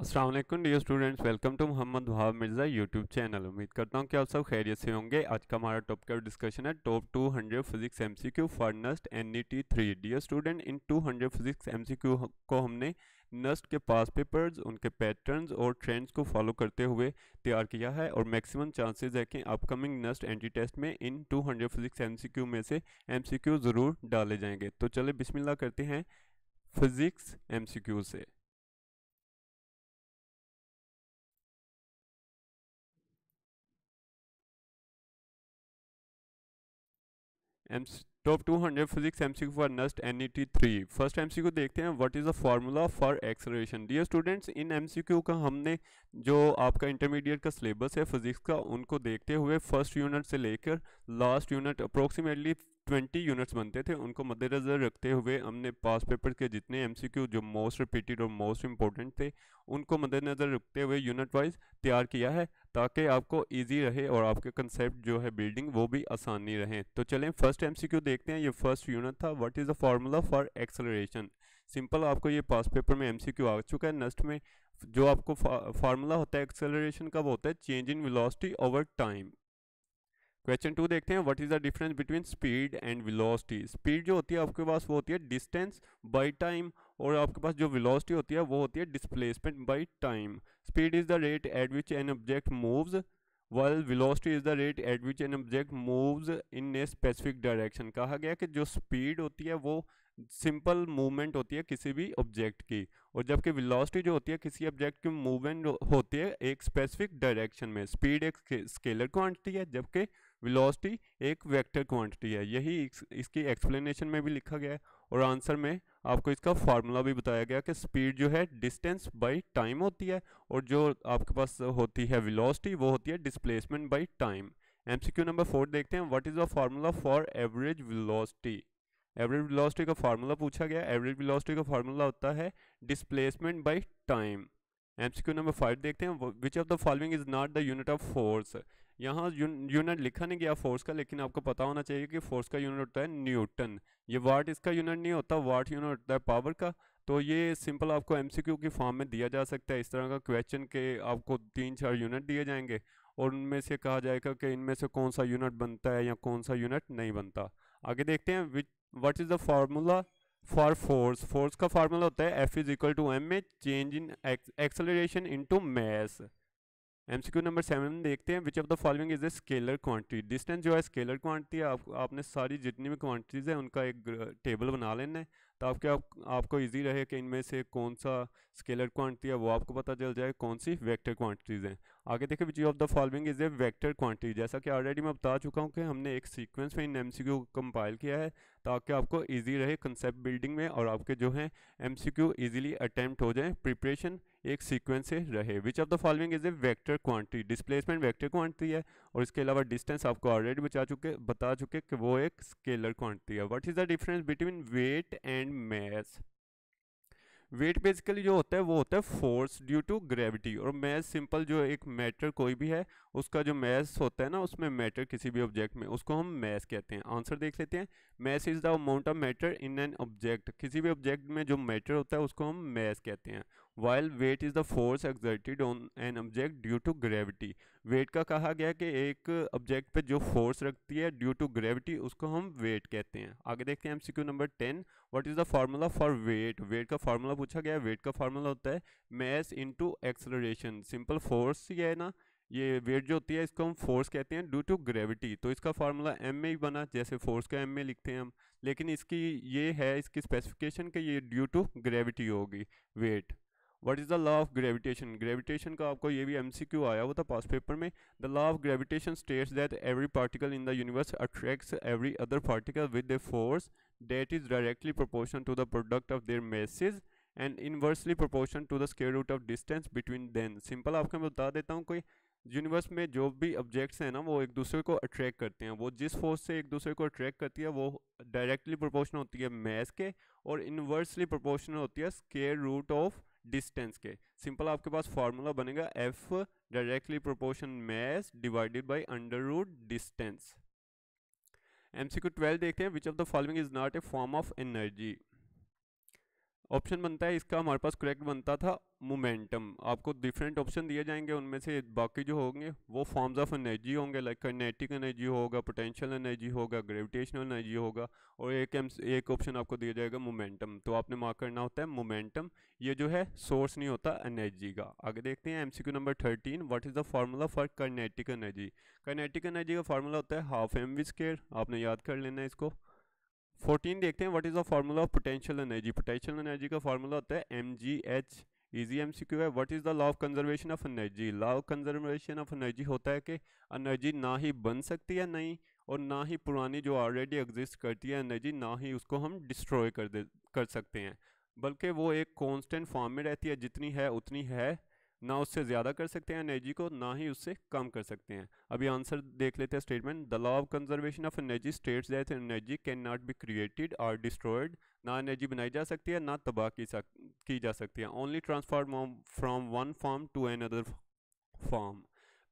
Aslam dear students welcome to Mohammad Wahab Mirza YouTube channel उम्मीद करता हूँ कि आप सब खैरियत से होंगे आज का हमारा टॉप का डिस्कशन है top 200 physics M C Q for NUST N E T three dear student इन two hundred physics M C Q को हमने नस्ट के पास पेपर्स उनके पैटर्न और ट्रेंड्स को फॉलो करते हुए तैयार किया है और मैक्सिमम चांसेज है कि अपकमिंग नस्ट एंटी टेस्ट में इन two hundred physics M C Q में से एम सी क्यू ज़रूर डाले जाएंगे तो चले बिस्मिल्लाह करते हैं फिज़िक्स एम सी क्यू से M top 200 physics MCQ for NUST N T three first MCQ देखते हैं what is the formula for acceleration dear students इन एमसीक्यू का हमने जो आपका इंटरमीडिएट का सिलेबस है फिजिक्स का उनको देखते हुए फर्स्ट यूनिट से लेकर last unit approximately twenty units बनते थे उनको मद्देनज़र रखते हुए हमने पास पेपर के जितने एम जो मोस्ट रिपीटेड और मोस्ट इंपॉर्टेंट थे उनको मद्देनज़र रखते हुए यूनिट वाइज तैयार किया है ताकि आपको इजी रहे और आपके कंसेप्ट जो है बिल्डिंग वो भी आसानी रहे तो चलें फर्स्ट एम देखते हैं ये फर्स्ट यूनिट था what is the formula for acceleration simple आपको ये पास पेपर में एम आ चुका है नेक्स्ट में जो आपको फार्मूला होता है एक्सेलरेशन का वो होता है change in velocity over time question two देखते हैं what is the difference between speed and velocity speed जो होती है आपके पास वो होती है डिस्टेंस बाय टाइम और आपके पास जो वेलोसिटी होती है वो होती है displacement by time speed is the rate at which an object moves well velocity is the rate at which an object moves in a specific direction कहा गया कि जो स्पीड होती है वो सिंपल मूवमेंट होती है किसी भी ऑब्जेक्ट की और जबकि वेलोसिटी जो होती है किसी ऑब्जेक्ट की मूवमेंट होती है एक स्पेसिफिक डायरेक्शन में स्पीड एक स्केलर क्वांटिटी है जबकि वेलोसिटी एक वेक्टर क्वांटिटी है यही इसकी एक्सप्लेनेशन में भी लिखा गया है और आंसर में आपको इसका फार्मूला भी बताया गया कि स्पीड जो है डिस्टेंस बाय टाइम होती है और जो आपके पास होती है वेलोसिटी वो होती है displacement by time MCQ number four देखते हैं what is the formula for average velocity average velocity का फार्मूला पूछा गया एवरेज वेलोसिटी का फार्मूला होता है displacement by time MCQ number five देखते हैं which of the following is not the unit of force यहाँ यूनिट लिखा नहीं गया फोर्स का लेकिन आपको पता होना चाहिए कि फोर्स का यूनिट होता है न्यूटन ये वाट इसका यूनिट नहीं होता वाट यूनिट होता है पावर का तो ये सिंपल आपको क्यू की फॉर्म में दिया जा सकता है इस तरह का क्वेश्चन के आपको तीन चार यूनिट दिए जाएंगे और उनमें से कहा जाएगा कि इनमें से कौन सा यूनिट बनता है या कौन सा यूनिट नहीं बनता आगे देखते हैं which what is the formula for force force का फार्मूला होता है F is equal to M A change in acceleration into mass M C Q number seven देखते हैं which of the following is a scalar quantity distance जो है scalar quantity है आप, आपने सारी जितनी भी क्वांटिटीज़ हैं उनका एक टेबल बना लेना है तो आपके आप, आपको इजी रहे कि इनमें से कौन सा स्केलर क्वांटिटी है वो आपको पता चल जाए कौन सी वेक्टर क्वांटिटीज़ हैं आगे देखें which of the following is a vector quantity जैसा कि ऑलरेडी मैं बता चुका हूँ कि हमने एक सीक्वेंस में इन एम सी क्यू कंपाइल किया है ताकि आपको ईजी रहे कंसेप्ट बिल्डिंग में और आपके जो हैं M C Q easily attempt हो जाएँ प्रिपरेशन एक सीक्वेंस से रहे which of the following is a vector quantity displacement vector quantity है और इसके अलावा डिस्टेंस आपको ऑलरेडी बचा चुके बता चुके कि वो एक स्केलर क्वांटिटी है what is the difference between weight and mass weight basically जो होता है वो होता है फोर्स ड्यू टू ग्रेविटी और मैस सिंपल जो एक मैटर कोई भी है उसका जो मैस होता है ना उसमें मैटर किसी भी ऑब्जेक्ट में उसको हम मैस कहते हैं आंसर देख लेते हैं mass is the amount of matter in an object किसी भी ऑब्जेक्ट में जो मैटर होता है उसको हम मैस कहते हैं while weight is the force exerted on an object due to gravity weight का कहा गया कि एक ऑब्जेक्ट पे जो फोर्स रखती है ड्यू टू ग्रेविटी उसको हम वेट कहते हैं आगे देखते हैं MCQ number ten what is the formula for weight weight का फार्मूला पूछा गया वेट का फार्मूला होता है mass into acceleration simple force ही है ना ये वेट जो होती है इसको हम फोर्स कहते हैं ड्यू टू ग्रेविटी तो इसका फार्मूला एम में ही बना जैसे फोर्स का एम में लिखते हैं हम लेकिन इसकी ये है इसकी स्पेसिफिकेशन कि ये ड्यू टू ग्रेविटी होगी weight what is the law of gravitation gravitation का आपको ये भी एमसीक्यू आया हुआ था पास पेपर में the law of gravitation states that every particle in the universe attracts every other particle with a force that is directly proportion to the product of their masses and inversely proportional to the square root of distance between them simple आपको मैं बता देता हूँ कोई universe में जो भी objects हैं ना वो एक दूसरे को अट्रैक्ट करते हैं वो जिस फोर्स से एक दूसरे को अट्रैक्ट करती है वो डायरेक्टली प्रोपोर्शनल होती है मैस के और इनवर्सली प्रोपोर्शनल होती है स्केयर रूट ऑफ डिस्टेंस के सिंपल आपके पास फार्मूला बनेगा F directly proportion mass divided by under root distance MCQ twelve देखते हैं which of the following is not a form of energy option बनता है इसका हमारे पास करेक्ट बनता था मोमेंटम आपको डिफरेंट ऑप्शन दिए जाएंगे उनमें से बाकी जो होंगे वो फॉर्म्स ऑफ एनर्जी होंगे लाइक कनेटिक एनर्जी होगा पोटेंशियल एनर्जी होगा ग्रेविटेशनल एनर्जी होगा और एक एक ऑप्शन आपको दिया जाएगा मोमेंटम तो आपने मार्क करना होता है मोमेंटम ये जो है सोर्स नहीं होता एनर्जी का आगे देखते हैं M number thirteen what is the formula for kinetic energy kinetic energy का फार्मूला होता है हाफ एम वी स्केयर आपने याद कर लेना है इसको फोर्टीन देखते हैं what is the formula of potential energy potential energy का फार्मूला होता है M G H easy M C Q है what is the law of conservation of energy law of conservation of energy होता है कि energy ना ही बन सकती है नहीं और ना ही पुरानी जो ऑलरेडी एग्जिस्ट करती है एनर्जी ना ही उसको हम डिस्ट्रॉय कर दे कर सकते हैं बल्कि वो एक कॉन्स्टेंट फॉर्म में रहती है जितनी है उतनी है ना उससे ज़्यादा कर सकते हैं एनर्जी को ना ही उससे कम कर सकते हैं अभी आंसर देख लेते हैं statement the law of conservation of energy states that energy can not be created और डिस्ट्रॉयड ना एनर्जी बनाई जा सकती है ना तबाह की, की जा सकती है only transform from one form to another form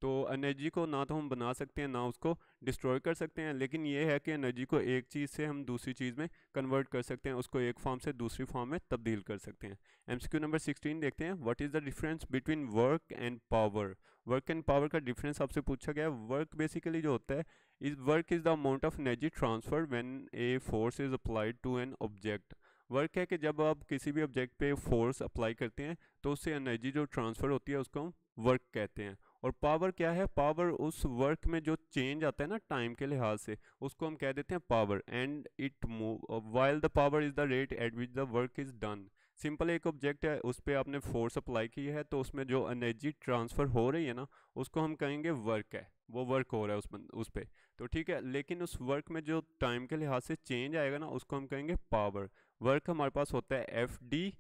तो एनर्जी को ना तो हम बना सकते हैं ना उसको डिस्ट्रॉय कर सकते हैं लेकिन ये है कि एनर्जी को एक चीज़ से हम दूसरी चीज़ में कन्वर्ट कर सकते हैं उसको एक फॉर्म से दूसरी फॉर्म में तब्दील कर सकते हैं क्यू नंबर सिक्सटीन देखते हैं what is the difference between work and power work and power का डिफरेंस आपसे पूछा गया वर्क बेसिकली जो होता है is work is the amount of energy transfer when a force is applied to an object work है कि जब आप किसी भी ऑब्जेक्ट पे फोर्स अप्लाई करते हैं तो उससे एनर्जी जो ट्रांसफ़र होती है उसको हम वर्क कहते हैं और पावर क्या है पावर उस वर्क में जो चेंज आता है ना टाइम के लिहाज से उसको हम कह देते हैं power and it move while the power is the rate at which the work is done simple एक ऑब्जेक्ट है उस पर आपने फोर्स अप्लाई की है तो उसमें जो एनर्जी ट्रांसफ़र हो रही है ना उसको हम कहेंगे वर्क है वो वर्क हो रहा है उस उस पर तो ठीक है लेकिन उस वर्क में जो टाइम के लिहाज से चेंज आएगा ना उसको हम कहेंगे पावर वर्क हमारे पास होता है एफ डी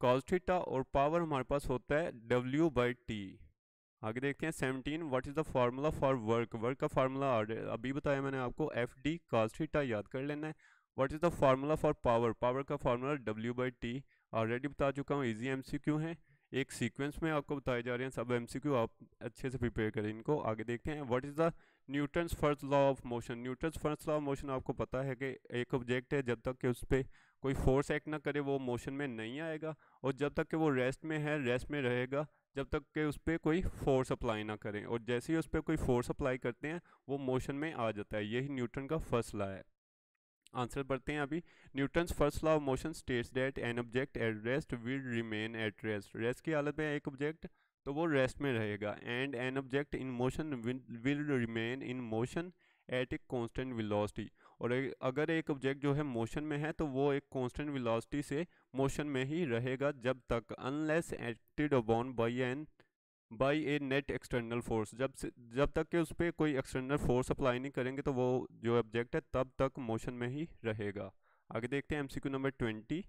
कॉस्टिटा और पावर हमारे पास होता है डब्ल्यू बाई टी आगे देखते हैं seventeen what is the formula for work work का फार्मूला अभी बताया मैंने आपको एफ डी कास्टा याद कर लेना है what is the formula for power power का formula W by T already बता चुका हूँ ईजी एम सी क्यू है एक सीक्वेंस में आपको बताए जा रहे हैं सब एम सी क्यू आप अच्छे से प्रिपेयर करें इनको आगे देखते हैं what is the Newton's first law of motion Newton's first law of motion आपको पता है कि एक ऑब्जेक्ट है जब तक कि उस पर कोई फोर्स एक्ट ना करे वो मोशन में नहीं आएगा और जब तक कि वो रेस्ट में है रेस्ट में रहेगा जब तक कि उस पर कोई फोर्स अप्लाई ना करें और जैसे ही उस पर कोई फोर्स अप्लाई करते हैं वो मोशन में आ जाता है यही न्यूटन का फर्स्ट लॉ है आंसर बढ़ते हैं अभी Newton first law of motion states that an object at rest will remain at rest rest की हालत में एक ऑब्जेक्ट तो वो रेस्ट में रहेगा and an object in motion will remain in motion at a constant velocity और अगर एक ऑब्जेक्ट जो है मोशन में है तो वो एक कांस्टेंट वेलोसिटी से मोशन में ही रहेगा जब तक unless acted upon by an by a net external force जब से जब तक कि उस पर कोई एक्सटर्नल फोर्स अप्लाई नहीं करेंगे तो वो जो ऑब्जेक्ट है तब तक मोशन में ही रहेगा आगे देखते हैं Q number twenty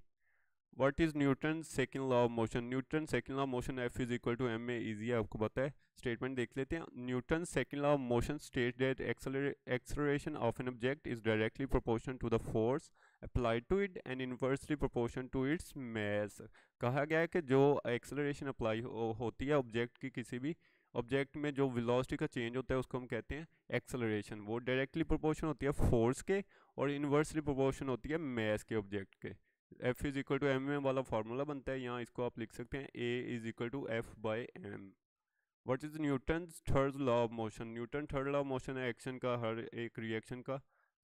what is Newton second law of motion Newton second law of motion F is equal to M A easy है आपको पता है स्टेटमेंट देख लेते हैं Newton second law of motion state that acceleration of an object is directly proportion to the force applied to it and inversely proportion to its mass कहा गया है कि जो एक्सलरेशन अप्लाई हो, होती है ऑब्जेक्ट की किसी भी ऑब्जेक्ट में जो वेलोसिटी का चेंज होता है उसको हम कहते हैं एक्सलरेशन वो डायरेक्टली प्रोपोर्शन होती है फोर्स के और इन्वर्सली प्रोपोर्शन होती है मैस के ऑब्जेक्ट के F is equal to M M वाला फार्मूला बनता है यहाँ इसको आप लिख सकते हैं A is equal to F by M what is Newton third law of motion Newton third law of motion है एक्शन का हर एक रिएक्शन का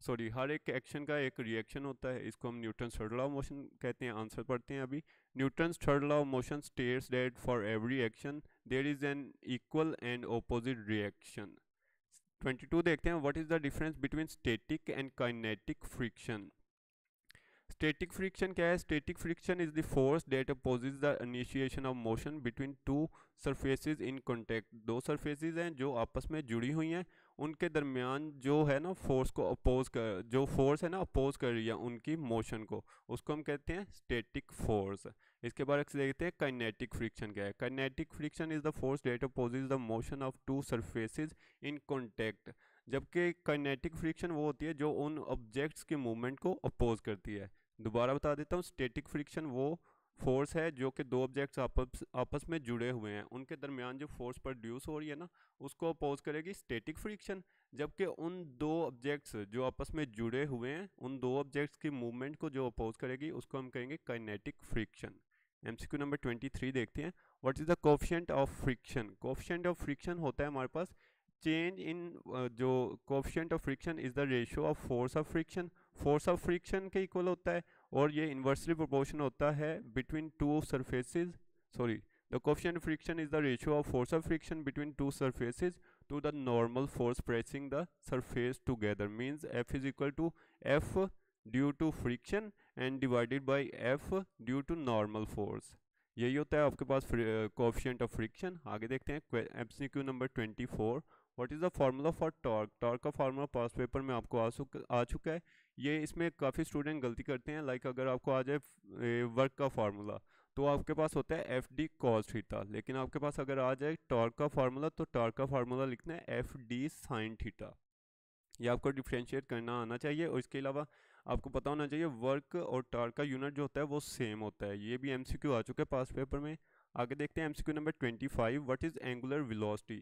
सॉरी हर एक एक्शन का एक रिएक्शन होता है इसको हम Newton third law of motion कहते हैं आंसर पढ़ते हैं अभी Newton third law of motion states that for every action there is an equal and opposite reaction 22 देखते हैं what is the difference between static and kinetic friction static friction क्या है static friction is the force that opposes the initiation of motion between two surfaces in contact दो surfaces हैं जो आपस में जुड़ी हुई हैं उनके दरमियान जो है ना फोर्स को अपोज कर जो फोर्स है ना अपोज कर रही है उनकी मोशन को उसको हम कहते हैं स्टेटिक फोर्स इसके बाद देखते हैं काइनेटिक फ्रिक्शन क्या है kinetic friction is the force that opposes the motion of two surfaces in contact जबकि काइनेटिक फ्रिक्शन वो होती है जो उन ऑब्जेक्ट्स के मूवमेंट को अपोज करती है दोबारा बता देता हूँ स्टेटिक फ्रिक्शन वो फोर्स है जो कि दो ऑब्जेक्ट्स आपस आपस में जुड़े हुए हैं उनके दरमियान जो फोर्स प्रोड्यूस हो रही है ना उसको अपोज करेगी स्टेटिक फ्रिक्शन जबकि उन दो ऑब्जेक्ट्स जो आपस में जुड़े हुए हैं उन दो ऑब्जेक्ट्स की मूवमेंट को जो अपोज करेगी उसको हम कहेंगे काइनेटिक फ्रिक्शन एमसीक्यू नंबर 23 देखते हैं what is the coefficient of friction coefficient of friction होता है हमारे पास चेंज इन जो coefficient of friction is the ratio of force of friction force of friction के इक्वल होता है और ये इन्वर्सली प्रोपोर्शन होता है between two surfaces sorry the question friction is the ratio of force of friction between two surfaces to the normal force pressing the surface together means F is equal to F due to friction and divided by F due to normal force यही होता है आपके पास coefficient of friction आगे देखते हैं Q number twenty four what is the formula for torque torque का formula past paper में आपको आ, आ चुका है ये इसमें काफ़ी स्टूडेंट गलती करते हैं लाइक अगर आपको आ जाए वर्क का फार्मूला तो आपके पास होता है एफ डी कॉस थीटा लेकिन आपके पास अगर आ जाए टॉर्क का फार्मूला तो टॉर्क का फार्मूला लिखना है एफ डी साइन थीटा ये आपको डिफ्रेंशिएट करना आना चाहिए और इसके अलावा आपको पता होना चाहिए वर्क और टॉर्क का यूनिट जो होता है वो सेम होता है ये भी क्यू आ चुका है पास पेपर में आगे देखते हैं MCQ number twenty five what is angular velocity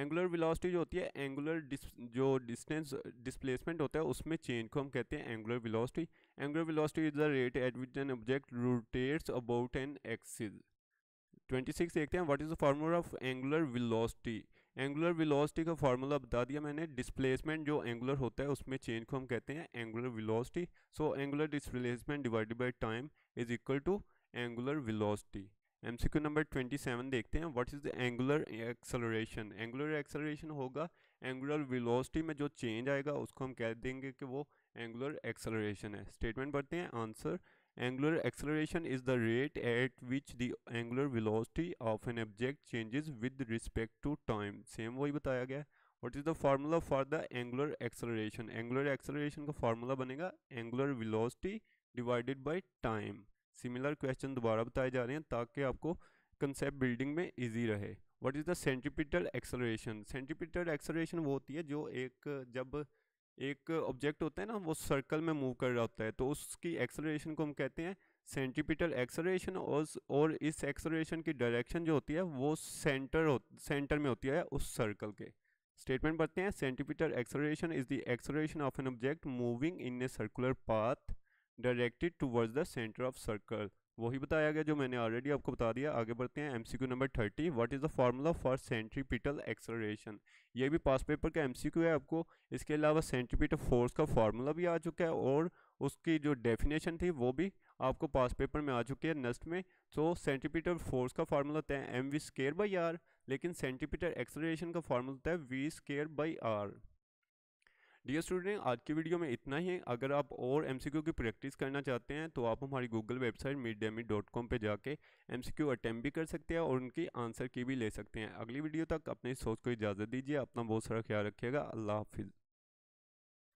angular velocity जो होती है एंगुलर डिस जो डिस्टेंस डिस्प्लेसमेंट होता है उसमें चेंज को हम कहते हैं angular velocity angular velocity is the rate at which an object rotates about an axis twenty six देखते हैं what is the formula of angular velocity angular velocity का फार्मूला बता दिया मैंने डिस्प्लेसमेंट जो एंगुलर होता है उसमें चेंज को हम कहते हैं angular velocity so angular displacement divided by time is equal to angular velocity M C Q number twenty seven देखते हैं what is the angular acceleration angular acceleration होगा एंगुलर विलोसटी में जो चेंज आएगा उसको हम कह देंगे कि वो एंगुलर एक्सलोरेशन है स्टेटमेंट पढ़ते हैं answer angular acceleration is the rate at which the angular velocity of an object changes with respect to time same वही बताया गया है is the formula for the angular acceleration angular acceleration का formula बनेगा angular velocity divided by time similar question दोबारा बताए जा रहे हैं ताकि आपको कंसेप्ट बिल्डिंग में ईजी रहे what is the centripetal acceleration centripetal acceleration वो होती है जो एक जब एक ऑब्जेक्ट होता है ना वो सर्कल में मूव कर रहा होता है तो उसकी एक्सलरेशन को हम कहते हैं सेंटिपिटल एक्सलरेशन और और इस एक्सलरेशन की डायरेक्शन जो होती है वो सेंटर हो सेंटर में होती है उस सर्कल के स्टेटमेंट पढ़ते हैं centripetal acceleration is the acceleration of an object moving in a circular path directed towards the centre of circle वही बताया गया जो मैंने ऑलरेडी आपको बता दिया आगे बढ़ते हैं MCQ number thirty what is the formula for centripetal acceleration ये भी पास पेपर का एमसीक्यू है आपको इसके अलावा सेंट्रीपिटल फोर्स का फार्मूला भी आ चुका है और उसकी जो डेफिनेशन थी वो भी आपको पास पेपर में आ चुकी है नस्ट में तो सेंटीपीटर फोर्स का फार्मूला होता है M V square by R लेकिन सेंटीपीटर एक्सलरेशन का फार्मूला होता है V square by R dear student आज की वीडियो में इतना ही है अगर आप और एम की प्रैक्टिस करना चाहते हैं तो आप हमारी Google website mid day me dot com पर जाके एम सी भी कर सकते हैं और उनकी आंसर की भी ले सकते हैं अगली वीडियो तक अपने सोच को इजाज़त दीजिए अपना बहुत सारा ख्याल रखिएगा अल्लाह हाफिज़